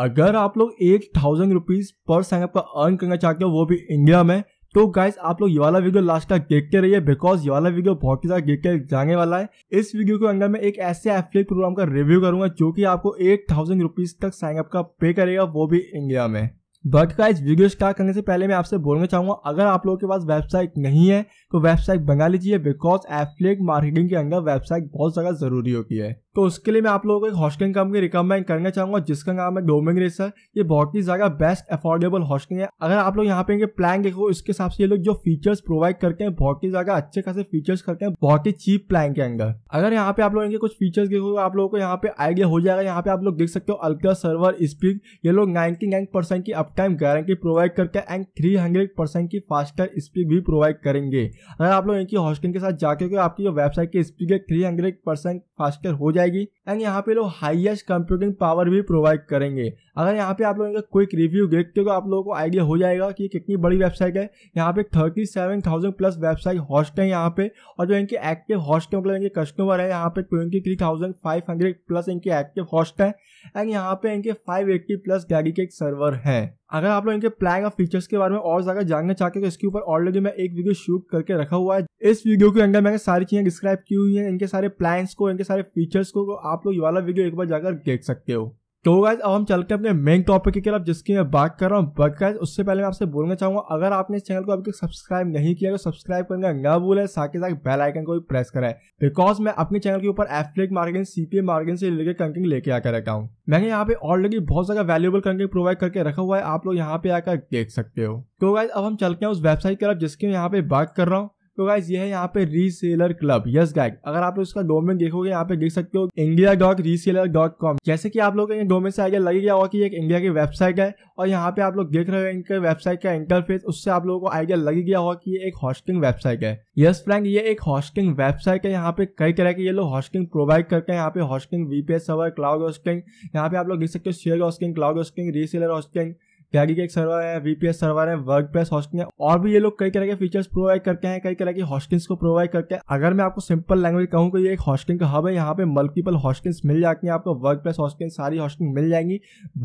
अगर आप लोग एट थाउजेंड रुपीज पर साइनअप का अर्न करना चाहते हो वो भी इंडिया में तो गाइज आप लोग ये वाला वीडियो लास्ट तक देखते रहिए बिकॉज ये वाला वीडियो बहुत ही ज्यादा देखते जाने वाला है इस वीडियो के अंदर मैं एक ऐसे एफलेट प्रोग्राम का रिव्यू करूंगा जो कि आपको एट थाउजेंड रुपीज तक साइनअप का पे करेगा वो भी इंडिया में बट का इस वीडियो स्टार्ट करने से पहले मैं आपसे बोलना चाहूंगा अगर आप लोगों के पास वेबसाइट नहीं है तो वेबसाइट बना लीजिए बिकॉज एफलेट मार्केटिंग के अंदर वेबसाइट बहुत ज़्यादा ज़रूरी होती है तो उसके लिए मैं आप लोगों को एक हॉस्टिंग कंपनी रिकमेंड करना चाहूंगा जिसका नाम है डोमिंग रेसर ये बहुत ही ज़्यादा बेस्ट अफोर्डेबल हॉस्टिंग है अगर आप लोग यहाँ पे इनके प्लान देखो इसके हिसाब से ये लोग जो फीचर्स प्रोवाइड करते हैं बहुत ही ज़्यादा अच्छे खासे फीचर्स करते हैं बहुत ही चीप प्लान के अंदर अगर यहाँ पे आप लोग इनके कुछ फीचर्स देखो आप लोगों को यहाँ पे आइडिया हो जाएगा यहाँ पे आप लोग देख सकते हो अल्ट्रा सर्वर स्पीड ये लोग नाइनटी नाइन परसेंट की अपटाइम गारंटी प्रोवाइड करके एंड थ्री हंड्रेड परसेंट की फास्टर स्पीड भी प्रोवाइड करेंगे अगर आप लोग इनकी हॉस्टिंग के साथ जाके हो आपकी जो वेबसाइट की स्पीड है थ्री हंड्रेड परसेंट फास्टर हो जाएगी एंड यहाँ पे लोग हाईएस्ट कंप्यूटिंग पावर भी प्रोवाइड करेंगे अगर यहाँ पे आप लोग इनका क्विक रिव्यू देखते हो तो आप लोगों को आइडिया हो जाएगा कि कितनी बड़ी वेबसाइट है यहाँ पे thirty seven thousand plus website host है यहाँ पे और जो इनके एक्टिव हॉस्ट मतलब इनके कस्टमर है यहाँ पे twenty three thousand five hundred plus इनके एक्टिव हॉस्ट है एंड यहाँ पे इनके फाइव एट्टी प्लस गाड़ी एक सर्वर है अगर आप लोग इनके प्लान और फीचर्स के बारे में और ज्यादा जानना चाहते हो तो इसके ऊपर ऑलरेडी मैं एक वीडियो शूट करके रखा हुआ है इस वीडियो के अंदर मैंने सारी चीजें डिस्क्राइब की हुई है इनके सारे प्लान्स को इनके सारे फीचर्स को तो आप लोग ये वाला वीडियो एक बार जाकर देख सकते हो तो गाइज अब हम चलते हैं अपने मेन टॉपिक की तरफ जिसकी मैं बात कर रहा हूँ बट गाइज उससे पहले मैं आपसे बोलना चाहूंगा अगर आपने इस चैनल को अभी तक सब्सक्राइब नहीं किया तो सब्सक्राइब का ना भूलें साथ ही साथ बेल आइकन को भी प्रेस करें बिकॉज मैं अपने चैनल के ऊपर एफलेट मार्केटिंग सीपीए मार्केटिंग से रिलेटेड कंकिंग लेके आकर रखा हूँ मैंने यहाँ पे ऑलरेडी बहुत ज्यादा वैल्यूबल कंकिंग प्रोवाइड करके रखा हुआ है आप लोग यहाँ पे आकर देख सकते हो तो गाइज अब हम चलते हैं उस वेबसाइट की तरफ जिसकी मैं यहाँ पे बात कर रहा हूँ तो गाइज ये है यहाँ पे रीसेलर क्लब यस गाइड अगर आप इसका डोमेन देखोगे यहाँ पे देख सकते हो India dot reseller dot com जैसे कि आप लोग डोमेन से आइडिया लग गया होगा कि एक इंडिया की वेबसाइट है और यहाँ पे आप लोग देख रहे हो इनके वेबसाइट का इंटरफेस उससे आप लोगों को आइडिया लग गया होगा कि ये एक हॉस्टिंग वेबसाइट है यस फ्रेंड ये एक हॉस्टिंग वेबसाइट है यहाँ पे कई तरह की ये लोग हॉस्टिंग प्रोवाइड करते हैं यहाँ पे hosting VPS server cloud hosting यहाँ पे आप लोग देख सकते हो share hosting cloud hosting reseller hosting कैरी का एक सर्वर है वीपीएस सर्वर है वर्ड हॉस्टिंग है और भी ये लोग कई तरह के फीचर्स प्रोवाइड करते हैं कई तरह की हॉस्टिंग्स को प्रोवाइड करते हैं अगर मैं आपको सिंपल लैंग्वेज कहूँ तो ये एक हॉस्टिंग का हब है यहाँ पे मल्टीपल हॉस्टिंग्स मिल जाती है आपको वर्ड प्लस हॉस्टिंग सारी हॉस्टिंग मिल जाएंगी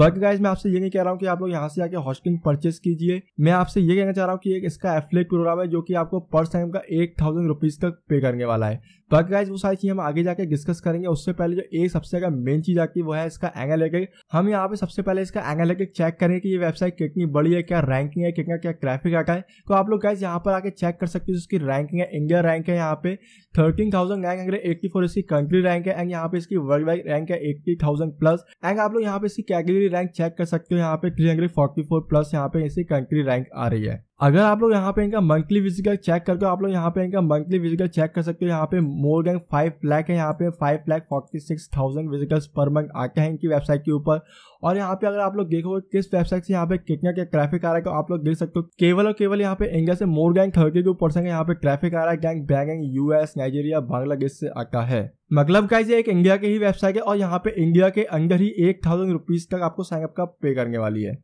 बट गाइज मैं आपसे ये नहीं कह रहा हूँ कि आप लोग यहाँ से आके हॉस्टिंग परचेज कीजिए मैं आपसे ये कहना चाह रहा हूँ कि एक इसका एफलेट प्रोग्राम है जो कि आपको पर टाइम का एट थाउजेंड रुपीज तक पे करने वाला है बाकी गाइज वो सारी चीज़ हम आगे जाके डिस्कस करेंगे उससे पहले जो एक सबसे अगर मेन चीज़ आती है वो है इसका एंगल एक हम यहाँ पे सबसे पहले इसका एंगल एक चेक करें कि ये वेबसाइट कितनी बड़ी है क्या रैंकिंग है कितना क्या ग्राफिक आटा है तो आप लोग गाइज यहाँ पर आके चेक कर सकते हो इसकी रैंकिंग है इंडिया रैंक है यहाँ पे थर्टीन थाउजेंड रैंक अगर एट्टी फोर इसकी कंट्री रैंक है एंड यहाँ पे इसकी वर्ल्ड वाइड रैंक है एट्टी थाउजेंड प्लस एंड आप लोग यहाँ पे इसकी कैटेगरी रैंक चेक कर सकते हो यहाँ पे three hundred forty four plus यहाँ पे इसकी कंट्री रैंक आ रही है अगर आप लोग यहाँ पे इनका मंथली फिजिकल चेक करके आप लोग यहाँ पे इनका मंथली फिजिकल चेक कर सकते हो यहाँ पे मोर देन फाइव लैक है यहाँ पे five lakh forty six thousand visitors per month आते हैं इनकी वेबसाइट के ऊपर और यहाँ पे अगर आप लोग देखोगे किस वेबसाइट से यहाँ पे कितना क्या ट्रैफिक आ रहा है तो आप लोग देख सकते हो केवल और केवल यहाँ पे इंडिया से मोर गैंग थर्टी टू परसेंट यहाँ पे ट्रैफिक आ रहा है गैंग बैंग यूएस नाइजीरिया बांग्लादेश से आता है मतलब गाइज एक इंडिया की ही वेबसाइट है और यहाँ पे इंडिया के अंदर ही एक थाउजेंड रुपीज़ तक आपको साइनअप का पे करने वाली है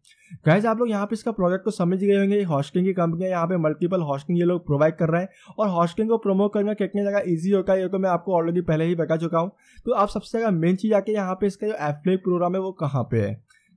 गाइज आप लोग यहाँ पे इसका प्रोजेक्ट को समझ गए होंगे हॉस्टिंग की कंपनी है यहाँ पे मल्टीपल हॉस्टिंग ये लोग प्रोवाइड कर रहे हैं और हॉस्टिंग को प्रमोट करना कितने जगह ईजी होगा ये तो मैं आपको ऑलरेडी पहले ही बता चुका हूँ तो आप सबसे ज़्यादा मेन चीज़ आके यहाँ पे इसका जो एफलेट प्रोग्राम है वो कहाँ पर है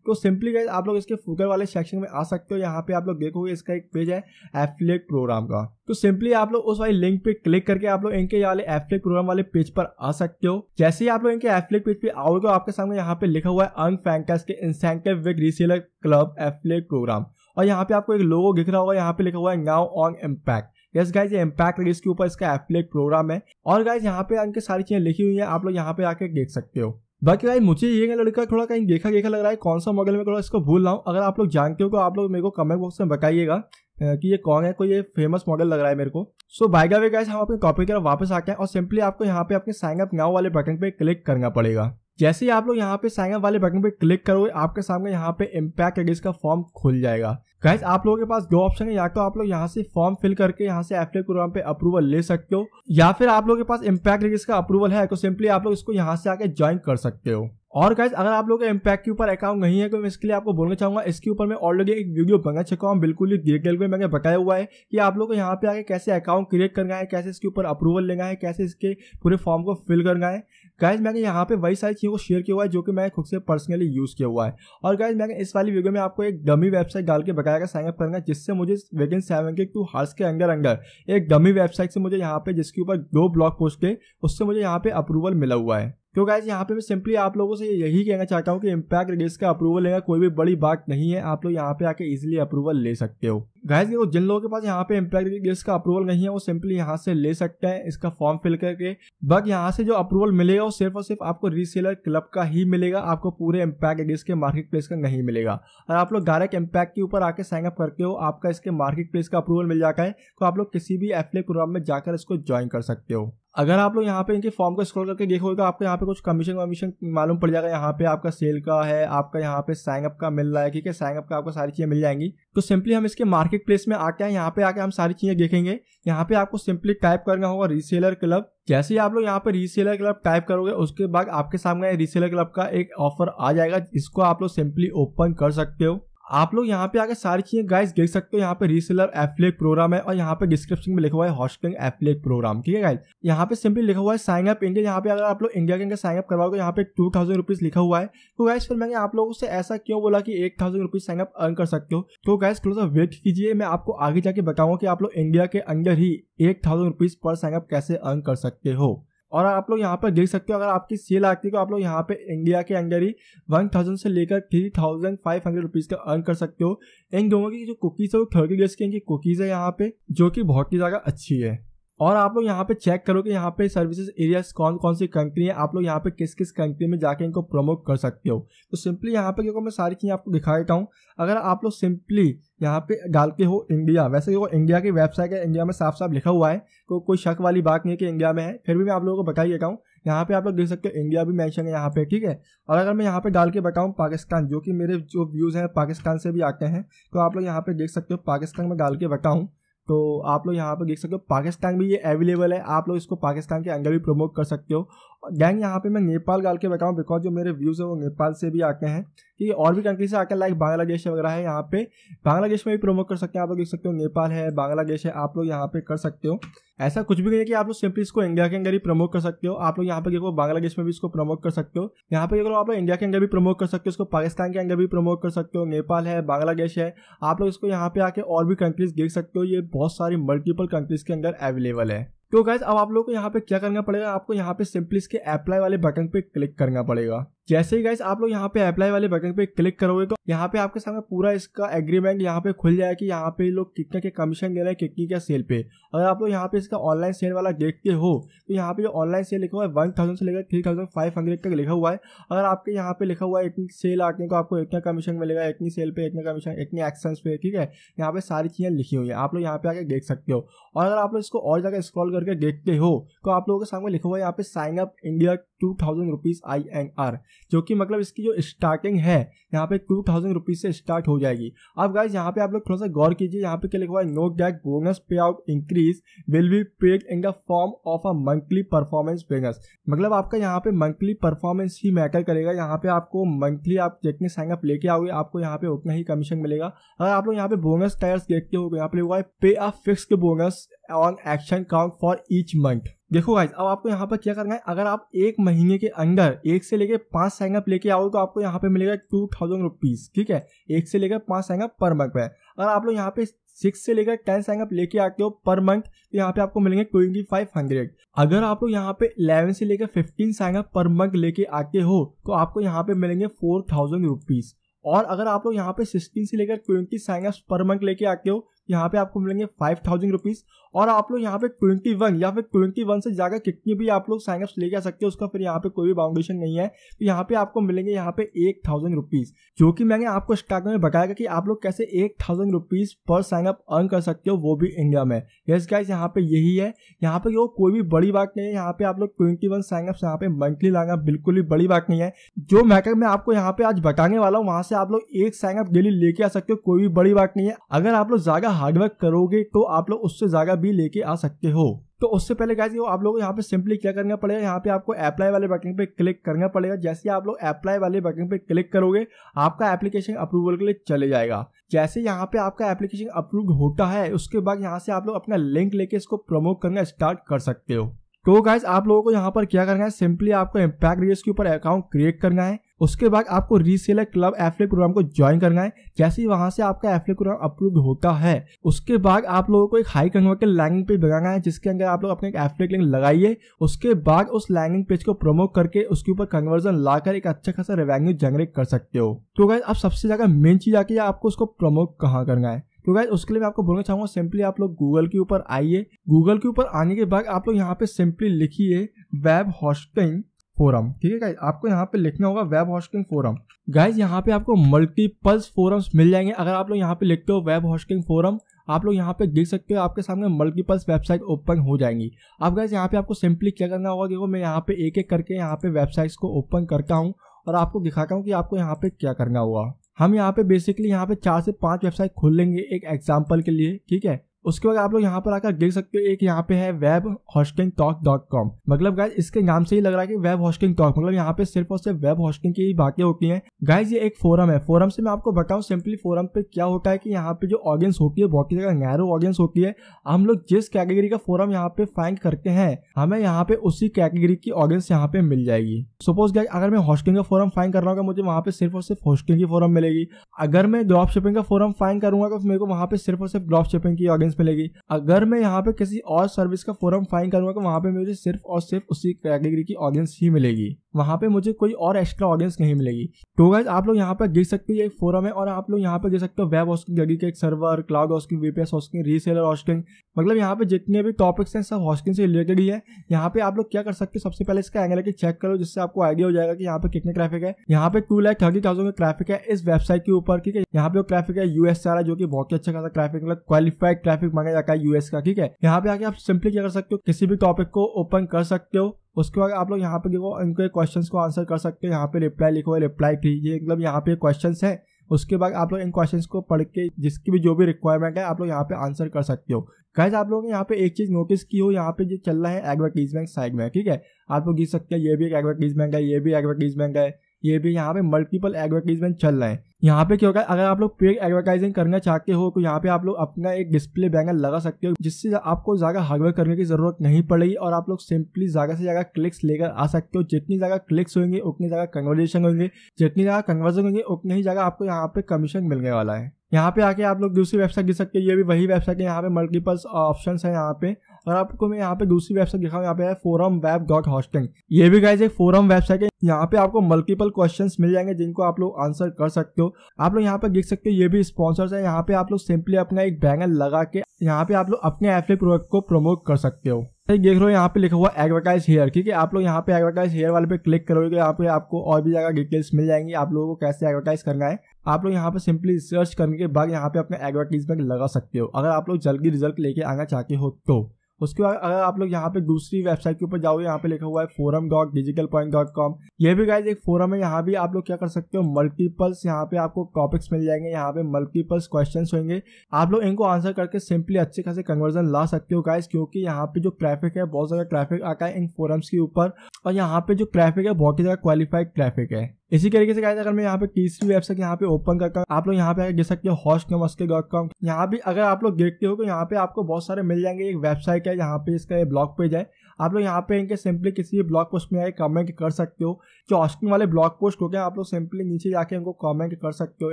तो सिंपली गाइज आप लोग इसके फूकर वाले सेक्शन में आ सकते हो यहाँ पे आप लोग देखोगे इसका एक पेज है एफिलेट प्रोग्राम का तो सिंपली आप लोग उस वाली लिंक पे क्लिक करके आप लोग इनके वाले एफिलेट प्रोग्राम वाले पेज पर आ सकते हो जैसे ही आप लोग इनके एफिलेट पेज पे आओगे आपके सामने यहाँ पे लिखा हुआ है अंग फैंकस के incentive with reseller club affiliate program और यहाँ पे आपको एक लोगो दिख रहा होगा यहाँ पे लिखा हुआ है now on impact yes guys ये इम्पैक्ट रेस के ऊपर इसका एफिलेट प्रोग्राम है और गाइज यहाँ पे इनके सारी चीजें लिखी हुई है आप लोग यहाँ पे आके देख सकते हो बाकी भाई मुझे ये लड़का थोड़ा कहीं देखा देखा लग रहा है कौन सा मॉडल में थोड़ा इसको भूल रहा हूँ अगर आप लोग जानते हो तो आप लोग मेरे को कमेंट बॉक्स में बताइएगा कि ये कौन है कोई ये फेमस मॉडल लग रहा है मेरे को सो बाइगा वे हम अपने कॉपी की तरफ वापस आते हैं और सिंपली आपको यहाँ पे अपने साइन अप नाव वाले बटन पे क्लिक करना पड़ेगा जैसे ही आप लोग यहाँ पे साइन अप वाले बटन पे क्लिक करोगे आपके सामने यहाँ पे इम्पैक्ट एडिस का फॉर्म खुल जाएगा गैस आप लोगों के पास दो ऑप्शन है या तो आप लोग यहाँ से फॉर्म फिल करके यहाँ से एफलेट प्रोग्राम पे अप्रूवल ले सकते हो या फिर आप लोगों के पास इम्पैक्ट एडिस का अप्रूवल है तो सिंपली आप लोग इसको यहाँ से आके ज्वाइन कर सकते हो और गाइज अगर आप लोग के इम्पैक्ट के ऊपर अकाउंट नहीं है तो मैं इसके लिए आपको बोलना चाहूंगा इसके ऊपर मैं ऑलरेडी एक वीडियो बना चुका हूँ बिल्कुल ही डिटेल में मैंने बताया हुआ है कि आप लोगों को यहाँ पे आके कैसे अकाउंट क्रिएट करना है कैसे इसके ऊपर अप्रूवल लेना है कैसे इसके पूरे फॉर्म को फिल करना है गाइज मैंने यहाँ पे वही सारी चीज़ों को शेयर किया हुआ है जो कि मैंने खुद से पर्सनली यूज़ किया हुआ है और गाइज मैंने इस वाली वीडियो में आपको एक डमी वेबसाइट डाल के बकाया साइन साइनअप करना जिससे मुझे वेगन सेवन के टू हार्स के अंदर अंदर एक डमी वेबसाइट से मुझे यहाँ पे जिसके ऊपर दो ब्लॉग पोस्ट थे उससे मुझे यहाँ पे अप्रूवल मिला हुआ है तो गाइज यहाँ पे मैं सिंपली आप लोगों से यही कहना चाहता हूँ कि इम्पैक्ट रेडियस का अप्रूवल लेना कोई भी बड़ी बात नहीं है आप लोग यहाँ पे आके इजीली अप्रूवल ले सकते हो गैस देखो जिन लोगों के पास यहाँ पे की गिल्स का अप्रूवल नहीं है वो सिंपली यहाँ से ले सकते हैं इसका फॉर्म फिल करके बट यहाँ से जो अप्रूवल मिलेगा वो सिर्फ और सिर्फ आपको रीसेलर क्लब का ही मिलेगा आपको पूरे इम्पैक्ट गिल्स के मार्केट प्लेस का नहीं मिलेगा और आप लोग डायरेक्ट इम्पैक्ट के ऊपर आके साइन अप करके हो आपका इसके मार्केट प्लेस का अप्रूवल मिल जाता है तो आप लोग किसी भी एफलेट प्रोग्राम में जाकर इसको ज्वाइन कर सकते हो अगर आप लोग यहाँ पे इनके फॉर्म को स्क्रॉल करके देखोगे तो आपको यहाँ पे कुछ कमीशन वमीशन मालूम पड़ जाएगा यहाँ पे आपका सेल का है आपका यहाँ पे साइन अप का मिल रहा है ठीक है साइन अप का आपको सारी चीज़ें मिल जाएंगी तो सिंपली हम इसके मार्केट मार्केट प्लेस में आके हैं यहाँ पे आके हम सारी चीज़ें देखेंगे यहाँ पे आपको सिंपली टाइप करना होगा रीसेलर क्लब जैसे ही आप लोग यहाँ पे रीसेलर क्लब टाइप करोगे उसके बाद आपके सामने रीसेलर क्लब का एक ऑफर आ जाएगा इसको आप लोग सिंपली ओपन कर सकते हो आप लोग यहाँ पे आगे सारी चीज़ें गाइस देख सकते हो यहाँ पे रीसेलर एफलेट प्रोग्राम है और यहाँ पे डिस्क्रिप्शन में लिखा हुआ है हॉस्टिंग एफलेट प्रोग्राम ठीक है गाइस यहाँ पे सिंपली लिखा हुआ है साइन अप इंडिया यहाँ पे अगर आप लोग इंडिया के अंदर साइन अप करवाओगे यहाँ पे टू थाउजेंड रुपीज लिखा हुआ है तो गाइस फिर मैंने आप लोगों से ऐसा क्यों बोला कि एक thousand rupees sign up earn कर सकते हो तो गाइस थोड़ा सा वेट कीजिए मैं आपको आगे जाके बताऊंगा कि आप लोग इंडिया के अंदर ही एक thousand rupees per sign up कैसे अर्न कर सकते हो और आप लोग यहाँ पर देख सकते हो अगर आपकी सेल आती है तो आप लोग यहाँ पे इंडिया के अंदर ही वन थाउजेंड से लेकर three thousand five hundred rupees का अर्न कर सकते हो इन दोनों की जो कुकीज़ है वो थर्टी डेज की इनकी कुकीज़ है यहाँ पे जो कि बहुत ही ज़्यादा अच्छी है और आप लोग यहाँ पे चेक करो कि यहाँ पे सर्विसेज एरियाज कौन कौन सी कंट्री है आप लोग यहाँ पे किस किस कंट्री में जाके इनको प्रमोट कर सकते हो तो सिंपली यहाँ पे क्योंकि मैं सारी चीज़ें आपको दिखा देता हूँ अगर आप लोग सिंपली यहाँ पे डालते हो इंडिया वैसे क्योंकि इंडिया की वेबसाइट है इंडिया में साफ साफ लिखा हुआ है तो कोई शक वाली बात नहीं है कि इंडिया में है फिर भी मैं आप लोगों को बताई देता हूँ यहाँ पे आप लोग देख सकते हो इंडिया भी मैंशन है यहाँ पे ठीक है और अगर मैं यहाँ पे डाल के बताऊँ पाकिस्तान जो कि मेरे जो व्यूज़ हैं पाकिस्तान से भी आते हैं तो आप लोग यहाँ पे देख सकते हो पाकिस्तान में डाल के बताऊँ तो आप लोग यहाँ पर देख सकते हो पाकिस्तान भी ये अवेलेबल है आप लोग इसको पाकिस्तान के अंदर भी प्रमोट कर सकते हो गैंग यहाँ पे मैं नेपाल गाल के बताऊँ बिकॉज जो मेरे व्यूज़ है वो नेपाल से भी आते हैं कि और भी कंट्री से आकर लाइक बांग्लादेश वगैरह है यहाँ पे बांग्लादेश में भी प्रमोट कर सकते हैं आप लोग देख सकते हो नेपाल है बांग्लादेश है आप लोग यहाँ पे कर सकते हो ऐसा कुछ भी नहीं है कि आप लोग सिंपली इसको इंडिया के अंदर ही प्रमोट कर सकते हो आप लोग यहाँ पे देखो बांग्लादेश में भी इसको प्रमोट कर सकते हो यहाँ पे लो आप लोग इंडिया के अंदर भी प्रमोट कर सकते हो इसको पाकिस्तान के अंदर भी प्रमोट कर सकते हो नेपाल है बांग्लादेश है आप लोग इसको यहाँ पे आके और भी कंट्रीज देख सकते हो ये बहुत सारी मल्टीपल कंट्रीज के अंदर अवेलेबल है तो गैस अब आप लोग को यहाँ पे क्या करना पड़ेगा आपको यहाँ पे सिंपली इसके अप्लाई वाले बटन पे क्लिक करना पड़ेगा जैसे ही गाइस आप लोग यहाँ पे अप्लाई वाले बटन पे क्लिक करोगे तो यहाँ पे आपके सामने पूरा इसका एग्रीमेंट यहाँ पे खुल जाएगा कि यहाँ पे लोग कितना के कमीशन दे रहे हैं कितनी क्या सेल पे अगर आप लोग यहाँ पे इसका ऑनलाइन सेल वाला देखते हो तो यहाँ पे जो ऑनलाइन सेल लिखा हुआ है वन थाउजेंड से लेकर थ्री थाउजेंड फाइव हंड्रेड तक लिखा हुआ है अगर आपके यहाँ पे लिखा हुआ है इतनी सेल हैं तो आपको इतना कमीशन मिलेगा इतनी सेल पे इतना कमीशन इतनी एक्शन पे ठीक है यहाँ पे सारी चीज़ें लिखी हुई है आप लोग यहाँ पे आके देख सकते हो और अगर आप लोग इसको और जगह स्क्रॉल करके देखते हो तो आप लोगों के सामने लिखा हुआ है यहाँ पे sign up India two thousand rupees I N R जो कि मतलब इसकी जो स्टार्टिंग है यहाँ पे टू थाउजेंड रुपीज़ से स्टार्ट हो जाएगी अब गाइज यहाँ पे आप लोग थोड़ा सा गौर कीजिए यहाँ पे क्या लिखा हुआ है no deck bonus payout increase will be paid in the form of a monthly performance bonus मतलब आपका यहाँ पे मंथली परफॉर्मेंस ही मैटर करेगा यहाँ पे आपको मंथली आप जितने साइनअप लेके आओगे आपको यहाँ पे उतना ही कमीशन मिलेगा अगर आप लोग यहाँ पे बोनस टायर्स देखते हो तो यहाँ पे लिखा है pay a fix bonus on action count for each month देखो गाइज अब आपको यहाँ पर क्या करना है अगर आप एक महीने के अंदर एक से लेकर पांच सैंगअप लेके आओ तो आपको यहाँ पे मिलेगा टू थाउजेंड रुपीज ठीक है एक से लेकर पांच सैंगअप पर मंथ पे अगर आप लोग यहाँ पे सिक्स से लेकर टेन सैंगअप लेके आते हो पर मंथ तो यहाँ पे आपको मिलेंगे ट्वेंटी फाइव हंड्रेड अगर आप लोग यहाँ पे इलेवन से लेकर फिफ्टीन सैंगअप पर मंथ लेके आते हो तो आपको यहाँ पे मिलेंगे फोर थाउजेंड रुपीज और अगर आप लोग यहाँ पे सिक्सटीन से लेकर ट्वेंटी सैंगअप्स पर मंथ लेके आते हो यहाँ पे आपको मिलेंगे फाइव थाउजेंड रुपीज़ और आप लोग यहाँ पे ट्वेंटी वन या फिर ट्वेंटी वन से ज़्यादा कितनी भी आप लोग साइनअप्स लेके आ सकते हो उसका फिर यहाँ पे कोई भी बाउंडेशन नहीं है तो यहाँ पे आपको मिलेंगे यहाँ पे एक थाउजेंड रुपीज़ जो कि मैंने आपको स्टार्ट में बताया कि आप लोग कैसे एक thousand rupees per sign up earn कर सकते हो वो भी इंडिया में यस गाइज यहाँ पे यही है यहाँ पे कोई भी बड़ी बात नहीं है यहाँ पे आप लोग ट्वेंटी वन साइनअप यहाँ पे मंथली लाना बिल्कुल भी बड़ी बात नहीं है जो मैटर मैं आपको यहाँ पे आज बताने वाला हूँ वहां से आप लोग एक साइनअप डेली लेके आ सकते हो कोई भी बड़ी बात नहीं है अगर आप लोग ज़्यादा हार्डवर्क करोगे तो आप लोग उससे ज़्यादा भी लेके आ सकते हो तो उससे पहले गाइज आप लोग यहाँ पे सिंपली क्या करना पड़ेगा यहाँ पे आपको अप्लाई वाले बटन पे क्लिक करना पड़ेगा जैसे आप लोग अप्लाई वाले बटन पे क्लिक करोगे आपका एप्लीकेशन अप्रूवल के लिए चले जाएगा जैसे यहाँ पे आपका एप्लीकेशन अप्रूव होता है उसके बाद यहाँ से आप लोग अपना लिंक लेके इसको प्रमोट करना स्टार्ट कर सकते हो तो गाइज आप लोगों को यहाँ पर क्या करना है सिंपली आपको इम्पैक्ट रेस के ऊपर अकाउंट क्रिएट करना है उसके बाद आपको रीसेलर क्लब एफलेट प्रोग्राम को ज्वाइन करना है जैसे ही वहां से आपका एफलेट प्रोग्राम अप्रूव होता है उसके बाद आप लोगों को एक हाई कन्वर्टर लैंडिंग पेज बनाना है जिसके अंदर आप लोग अपने एक एफलेट लिंक लगाइए उसके बाद उस लैंडिंग पेज को प्रमोट करके उसके ऊपर कन्वर्जन लाकर एक अच्छा खासा रेवेन्यू जनरेट कर सकते हो तो गाइज आप सबसे ज्यादा मेन चीज आके आपको उसको प्रमोट कहाँ करना है तो गाइज उसके लिए मैं आपको बोलना चाहूंगा सिंपली आप लोग गूगल के ऊपर आइए गूगल के ऊपर आने के बाद आप लोग यहाँ पे सिंपली लिखिए वेब हॉस्टिंग फोरम ठीक है गाइज आपको यहाँ पे लिखना होगा वेब हॉस्टिंग फोरम गाइज यहाँ पे आपको मल्टीपल्स फोरम्स मिल जाएंगे अगर आप लोग यहाँ पे लिखते हो वेब हॉस्टिंग फोरम आप लोग यहाँ पे देख सकते हो आपके सामने मल्टीपल्स वेबसाइट ओपन हो जाएंगी अब गाइज यहाँ पे आपको सिंपली क्या करना होगा देखो मैं यहाँ पे एक एक करके यहाँ पे वेबसाइट्स को ओपन करता हूँ और आपको दिखाता हूँ कि आपको यहाँ पे क्या करना होगा हम यहाँ पे बेसिकली यहाँ पे चार से पांच वेबसाइट खोल लेंगे एक एग्जाम्पल के लिए ठीक है उसके बाद आप लोग यहाँ पर आकर देख सकते हो एक यहाँ पे है web hosting talk dot com मतलब गाइज इसके नाम से ही लग रहा है कि वेब हॉस्टिंग टॉक मतलब यहाँ पे सिर्फ और सिर्फ वेब होस्टिंग की ही बातें होती हैं गाइज ये एक फोरम है फोरम से मैं आपको बताऊँ सिंपली फोरम पे क्या होता है कि यहाँ पे जो ऑडियंस होती है बहुत ही ज्यादा नैरो ऑडियंस होती है हम लोग जिस कैटेगरी का फोरम यहाँ पे फाइंड करते हैं हमें यहाँ पे उसी कैटेगरी की ऑडियंस यहाँ पे मिल जाएगी सपोज गाइज अगर मैं हॉस्टिंग का फोरम फाइन कर रहा हूँ मुझे वहाँ पे सिर्फ और सिर्फ हॉस्टिंग की फोरम मिलेगी अगर मैं ड्रॉप शिपिंग का फोरम फाइन करूंगा तो मेरे को वहाँ पे सिर्फ और सिर्फ ड्रॉप शिपिंग की ऑडियंस मिलेगी अगर मैं यहाँ पे किसी और सर्विस का फोरम फाइन करूंगा तो वहां पे मुझे सिर्फ और सिर्फ उसी कैटेगरी की ऑडियंस ही मिलेगी वहाँ पे मुझे कोई और एक्स्ट्रा ऑडियंस नहीं मिलेगी तो गाइज आप लोग यहाँ पर गिर सकते हो एक फोरम है और आप लोग यहाँ पर गिर सकते हो वेब हॉस्टिंग जगह के एक server cloud hosting VPS hosting reseller hosting मतलब यहाँ पे जितने भी टॉपिक्स हैं सब हॉस्टिंग से रिलेटेड ही है यहाँ पे आप लोग क्या कर सकते हो सबसे पहले इसका एंगल लेके चेक करो जिससे आपको आइडिया हो जाएगा कि यहाँ पे कितने ट्रैफिक है यहाँ पे टू लैक थर्टी थाउजेंड का ट्रैफिक है इस वेबसाइट के ऊपर ठीक है यहाँ पे ट्रैफिक है यूएस आ जो कि बहुत ही अच्छा खासा ट्रैफिक मतलब क्वालिफाइड ट्रैफिक मांगा जाता है यूएस का ठीक है यहाँ पे आके आप सिंपली क्या कर सकते हो किसी भी टॉपिक को ओपन कर सकते हो उसके बाद आप लोग यहाँ पे देखो इनके क्वेश्चन को आंसर कर सकते हो यहाँ पे रिप्लाई लिखो रिप्लाई ये मतलब यहाँ पे क्वेश्चन है उसके बाद आप लोग इन क्वेश्चन को पढ़ के जिसकी भी जो भी रिक्वायरमेंट है आप लोग यहाँ पे आंसर कर सकते हो गाइज आप लोगों ने यहाँ पे एक चीज नोटिस की हो यहाँ पे जो चल रहा है एडवर्टीजमेंट साइड में ठीक है आप लोग गिर सकते हैं ये भी एक एडवर्टीजमेंट है ये भी एडवर्टीजमेंट है ये भी यहाँ पे मल्टीपल एडवर्टीजमेंट चल रहे हैं यहाँ पे क्या होगा अगर आप लोग पेड एडवर्टाइजिंग करना चाहते हो तो यहाँ पे आप लोग अपना एक डिस्प्ले बैनर लगा सकते हो जिससे आपको ज़्यादा हार्डवर्क करने की ज़रूरत नहीं पड़ेगी और आप लोग सिंपली ज़्यादा से ज़्यादा क्लिक्स लेकर आ सकते हो जितनी ज़्यादा क्लिक्स होंगे उतनी ज़्यादा कन्वर्जेशन होंगे जितनी ज़्यादा कन्वर्जन होंगे उतनी ही ज़्यादा आपको यहाँ पे कमीशन मिलने वाला है यहाँ पे आके आप लोग दूसरी वेबसाइट गिर सकते हो ये भी वही वेबसाइट है यहाँ पे मल्टीपल्स ऑप्शन है यहाँ पे और आपको मैं यहाँ पे दूसरी वेबसाइट दिखाऊँ यहाँ पे है फोरम वेब डॉट हॉस्टिंग ये भी गाइज एक फोरम वेबसाइट है यहाँ पे आपको मल्टीपल क्वेश्चन मिल जाएंगे जिनको आप लोग आंसर कर सकते हो आप लोग यहाँ पे देख सकते हो ये भी स्पॉन्सर्स है यहाँ पे आप लोग सिंपली अपना एक बैनर लगा के यहाँ पे आप लोग अपने एफले प्रोडक्ट को प्रमोट कर सकते हो देख रहे हो यहाँ पे लिखा हुआ एडवर्टाइज हेयर ठीक है आप लोग यहाँ पे एडवर्टाइज हेयर वाले पे क्लिक करोगे यहाँ पे आपको और भी ज्यादा डिटेल्स मिल जाएंगी आप लोगों को कैसे एडवर्टाइज करना है आप लोग यहाँ पे सिंपली सर्च करने के बाद यहाँ पे अपना एडवर्टीजमेंट लगा सकते हो अगर आप लोग जल्दी रिजल्ट लेके आना चाहते हो तो उसके बाद अगर आप लोग यहाँ पे दूसरी वेबसाइट के ऊपर जाओ यहाँ पे लिखा हुआ है forum dot digital point dot com यह भी गाइज एक फोरम है यहाँ भी आप लोग क्या कर सकते हो मल्टीपल्स यहाँ पे आपको टॉपिक्स मिल जाएंगे यहाँ पे मल्टीपल्स क्वेश्चन होंगे आप लोग इनको आंसर करके सिंपली अच्छे खासे कन्वर्जन ला सकते हो गाइज क्योंकि यहाँ पे जो ट्रैफिक है बहुत ज्यादा ट्रैफिक आता है इन फोरम्स के ऊपर और यहाँ पे जो ट्रैफिक है बहुत ही ज्यादा क्वालिफाइड ट्रैफिक है इसी तरीके से गाइस अगर मैं यहाँ पे तीसरी वेबसाइट यहाँ पे ओपन करता हूँ आप लोग यहाँ पे आकर सकते हो हॉस्ट नमस्के डॉट कॉम यहाँ भी अगर आप लोग देखते हो तो यहाँ पे आपको बहुत सारे मिल जाएंगे एक वेबसाइट है यहाँ पे इसका ब्लॉग पेज है आप लोग यहाँ पे इनके सिंपली किसी भी ब्लॉग पोस्ट में आए कमेंट कर सकते हो जो हॉस्टिंग वाले ब्लॉग पोस्ट हो गए आप लोग सिंपली नीचे जाके इनको कमेंट कर सकते हो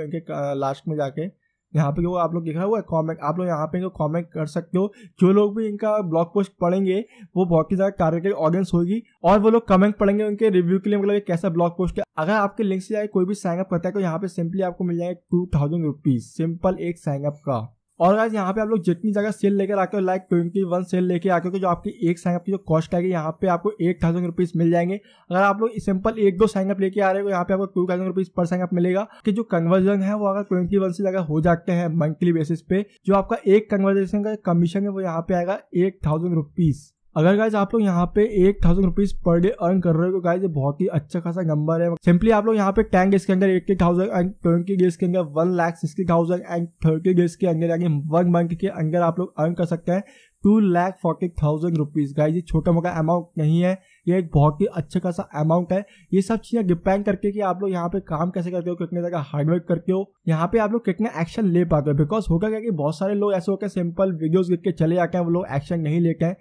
इनके लास्ट में जाके यहाँ पे जो आप लोग लिखा हुआ है कॉमेंट आप लोग यहाँ पे इनको कॉमेंट कर सकते हो जो लोग भी इनका ब्लॉग पोस्ट पढ़ेंगे वो बहुत ही ज़्यादा टारगेटेड ऑडियंस होगी और वो लोग कमेंट पढ़ेंगे उनके रिव्यू के लिए मतलब कैसा ब्लॉग पोस्ट है अगर आपके लिंक से जाए कोई भी साइनअप करता है तो यहाँ पे सिंपली आपको मिल जाएगा टू थाउजेंड रुपीज़ सिंपल एक साइनअप का और गाइज यहाँ पे आप लोग जितनी जगह सेल लेकर आते हो लाइक ट्वेंटी वन सेल लेके आते हो जो आपकी एक साइनअप की जो कॉस्ट आएगी यहाँ पे आपको एट थाउजेंड रुपीज मिल जाएंगे अगर आप लोग सिंपल एक दो साइनअप लेके आ रहे हो यहाँ पे आपको टू थाउजेंड रुपीज पर साइनअप मिलेगा कि जो कन्वर्जन है वो अगर ट्वेंटी वन से ज्यादा हो जाते हैं मंथली बेसिस पे जो आपका एक कन्वर्जेशन का कमीशन है वो यहाँ पे आएगा एट थाउजेंड रुपीज अगर गाइज आप लोग यहाँ पे eight thousand rupees per day earn कर रहे हो गाइज तो बहुत ही अच्छा खासा नंबर है सिंपली आप लोग यहाँ पे टेन डेज के अंदर eighty thousand and twenty days के अंदर one lakh sixty thousand and thirty days के अंदर यानी वन मंथ के अंदर आप लोग अर्न कर सकते हैं two lakh forty thousand rupees guys ये छोटा मोटा अमाउंट नहीं है ये एक बहुत ही अच्छा खासा अमाउंट है ये सब चीज़ें डिपेंड करके कि आप लोग यहाँ पे काम कैसे करते हो कितने जगह हार्डवर्क करते हो यहाँ पे आप लोग कितना एक्शन ले पाते हो बिकॉज होगा क्या कि बहुत सारे लोग ऐसे होकर सिंपल वीडियोज देख के चले जाते हैं वो लोग एक्शन नहीं लेते हैं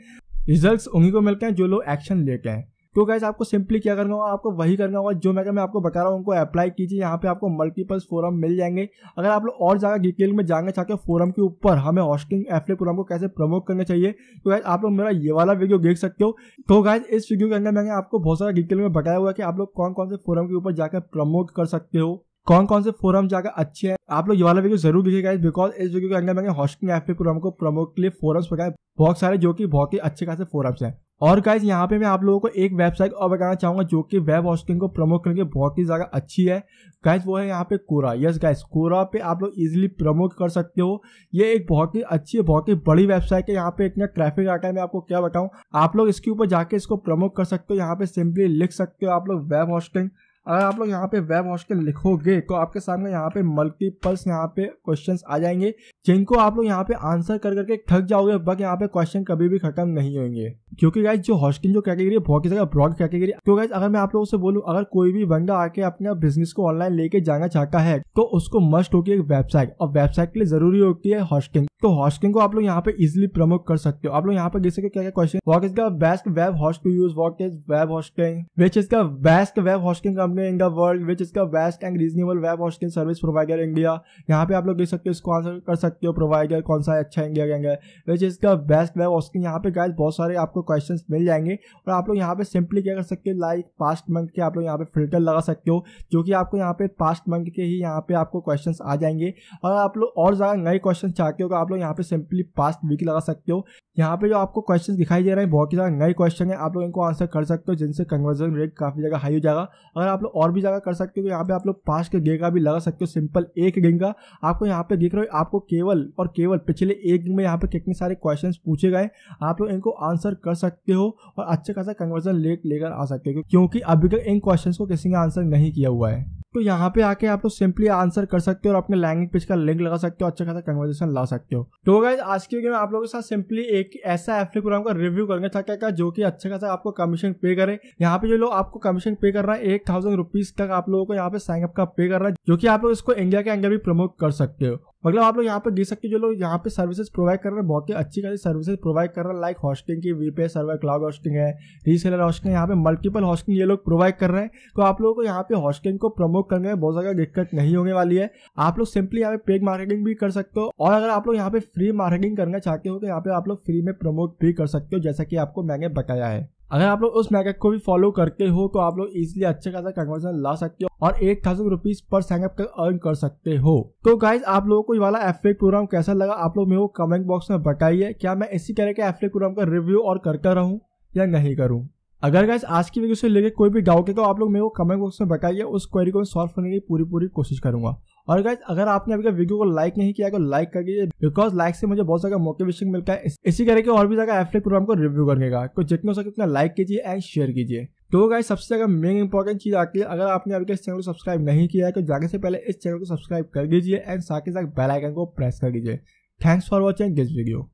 रिजल्ट उन्हीं को मिलते हैं जो लोग एक्शन लेते हैं तो गैस आपको सिंपली क्या करना होगा आपको वही करना होगा जो मैं मैं आपको बता रहा हूँ उनको अप्लाई कीजिए यहाँ पे आपको मल्टीपल्स फोरम मिल जाएंगे अगर आप लोग और ज़्यादा डिटेल में जाने चाहते हो फोरम के ऊपर हमें हॉस्टिंग एफले प्रोग्राम को कैसे प्रमोट करना चाहिए तो गैस आप लोग मेरा ये वाला वीडियो देख सकते हो तो गैस इस वीडियो के अंदर मैंने आपको बहुत सारा डिटेल में बताया हुआ है कि आप लोग कौन कौन से फोरम के ऊपर जाकर प्रमोट कर सकते हो कौन कौन से फोरम जाकर अच्छे हैं आप लोग ये वाला वीडियो जरूर देखिएगा बिकॉज इस वीडियो के अंदर मैंने हॉस्टिंग ऐप के प्रोग्राम को प्रमोट के लिए फोरम्स बताए बहुत सारे जो कि बहुत ही अच्छे खासे फोरम्स हैं और गाइज यहाँ पे मैं आप लोगों को एक वेबसाइट और बताना चाहूंगा जो कि वेब हॉस्टिंग को प्रमोट करने के बहुत ही ज़्यादा अच्छी है गाइज वो है यहाँ पे कोरा यस गाइज कोरा पे आप लोग इजिली प्रमोट कर सकते हो ये एक बहुत ही अच्छी बहुत ही बड़ी वेबसाइट है यहाँ पे इतना ट्रैफिक आता है मैं आपको क्या बताऊँ आप लोग इसके ऊपर जाके इसको प्रमोट कर सकते हो यहाँ पे सिंपली लिख सकते हो आप लोग वेब हॉस्टिंग अगर आप लोग यहाँ पे वेब के लिखोगे तो आपके सामने यहाँ पे मल्टीपल्स यहाँ पे क्वेश्चंस आ जाएंगे जिनको आप लोग यहाँ पे आंसर कर करके थक जाओगे बट यहाँ पे क्वेश्चन कभी भी खत्म नहीं होंगे क्योंकि गाइज जो हॉस्टल जो कैटेगरी है बहुत ही ज्यादा ब्रॉड कैटेगरी तो गाइज अगर मैं आप लोगों से बोलूँ अगर कोई भी बंदा आके अपना बिजनेस को ऑनलाइन लेके जाना चाहता है तो उसको मस्ट होगी एक वेबसाइट और वेबसाइट के लिए जरूरी होती है हॉस्टिंग तो हॉस्टिंग को आप लोग यहाँ पे इजिली प्रमोट कर सकते हो आप लोग यहाँ पे देख सकते क्या क्या क्वेश्चन वॉक इज का best web host to use which is web hosting which is का best web hosting company in the world which is का best and reasonable web hosting service provider India यहाँ पे आप लोग देख सकते हो इसको आंसर कर सकते हो प्रोवाइडर कौन सा अच्छा इंडिया कहेंगे विच इज का बेस्ट वेब हॉस्टिंग यहाँ पे गाइज बहुत सारे आपको क्वेश्चन मिल जाएंगे और आप लोग यहाँ पे सिंपली क्या कर सकते हो लाइक पास्ट मंथ के आप लोग यहाँ पे फिल्टर लगा सकते हो जो कि आपको यहाँ पे पास्ट मंथ के ही यहाँ पे आपको क्वेश्चन आ जाएंगे और आप लोग और ज़्यादा नए क्वेश्चन चाहते हो तो आप लोग यहाँ पे सिंपली पास्ट वीक लगा सकते हो यहाँ पे जो आपको क्वेश्चन दिखाई दे रहे हैं बहुत ही ज़्यादा नए क्वेश्चन है आप लोग इनको आंसर कर सकते हो जिनसे कन्वर्जन रेट काफ़ी ज्यादा हाई हो जाएगा अगर आप लोग और भी ज्यादा कर सकते हो तो यहाँ पे आप लोग पास्ट के गे का भी लगा सकते हो सिंपल एक गेंग का आपको यहाँ पे दिख रहे हो आपको केवल और केवल पिछले एक दिन में यहाँ पे कितने सारे क्वेश्चन पूछे गए आप लोग इनको आंसर कर सकते हो और अच्छे खासा कन्वर्जन रेट लेकर आ सकते हो क्योंकि अभी तक इन क्वेश्चन को किसी ने आंसर नहीं किया हुआ है तो यहाँ पे आके आप लोग सिंपली आंसर कर सकते हो और अपने लैंग्वेज पेज का लिंक लगा सकते हो अच्छा खासा कन्वर्जेशन ला सकते हो तो गाइज आज की वीडियो में आप लोगों के साथ सिंपली एक ऐसा एफलिक प्रोग्राम का रिव्यू करेंगे थका अच्छा का जो कि अच्छा खासा आपको कमीशन पे करे यहाँ पे जो लोग आपको कमीशन पे कर रहा है एक थाउजेंड रुपीज तक आप लोगों को यहाँ पे साइन अप का पे कर रहा है जो कि आप लोग इसको इंडिया के अंदर भी प्रमोट कर सकते हो मतलब आप लोग यहाँ पे देख सकते हो जो लोग यहाँ पे सर्विसेज प्रोवाइड कर रहे हैं बहुत ही अच्छी खासी सर्विसेज प्रोवाइड कर रहे हैं लाइक हॉस्टिंग की वीपे सर्वर क्लाउड होस्टिंग है रीसेलर हॉस्टिंग है यहाँ पे मल्टीपल हॉस्टिंग ये लोग प्रोवाइड कर रहे हैं तो आप लोगों को यहाँ पे हॉस्टिंग को प्रमोट करने में बहुत ज़्यादा दिक्कत नहीं होने वाली है आप लोग सिंपली यहाँ पे पेड मार्केटिंग भी कर सकते हो और अगर आप लोग यहाँ पे फ्री मार्केटिंग करना चाहते हो तो यहाँ पे आप लोग फ्री में प्रमोट भी कर सकते हो जैसा कि आपको मैंने बताया है अगर आप लोग उस मैकअप को भी फॉलो करते हो तो आप लोग इजिली अच्छा खासा कन्वर्जन ला सकते हो और एट थाउजेंड रुपीज पर सैकअप का अर्न कर सकते हो तो गाइज आप लोगों को ये वाला एफलेट प्रोग्राम कैसा लगा आप लोग मेरे को कमेंट बॉक्स में बताइए क्या मैं इसी तरह के एफलेट प्रोग्राम का रिव्यू और करता रहूँ या नहीं करूँ अगर गाइज आज की वीडियो से लेकर कोई भी डाउट है तो आप लोग मेरे को कमेंट बॉक्स में बताइए उस क्वेरी को सॉल्व करने की पूरी पूरी कोशिश करूंगा और गाइज अगर आपने अभी वीडियो को लाइक नहीं किया तो लाइक कर दीजिए बिकॉज लाइक से मुझे बहुत सारा मोटिवेशन मिलता है इसी करके और भी ज्यादा एफलेट प्रोग्राम को रिव्यू करने का तो जितने हो सके उतना लाइक कीजिए एंड शेयर कीजिए तो गाइज सबसे ज्यादा मेन इंपॉर्टेंट चीज आती है अगर आपने अभी इस चैनल को सब्सक्राइब नहीं किया है तो जाने से पहले इस चैनल को सब्सक्राइब कर दीजिए एंड साथ ही साथ बेलाइकन को प्रेस कर दीजिए thanks for watching this video